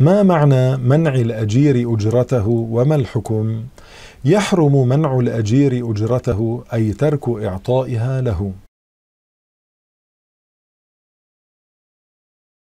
ما معنى منع الأجير أجرته وما الحكم؟ يحرم منع الأجير أجرته أي ترك إعطائها له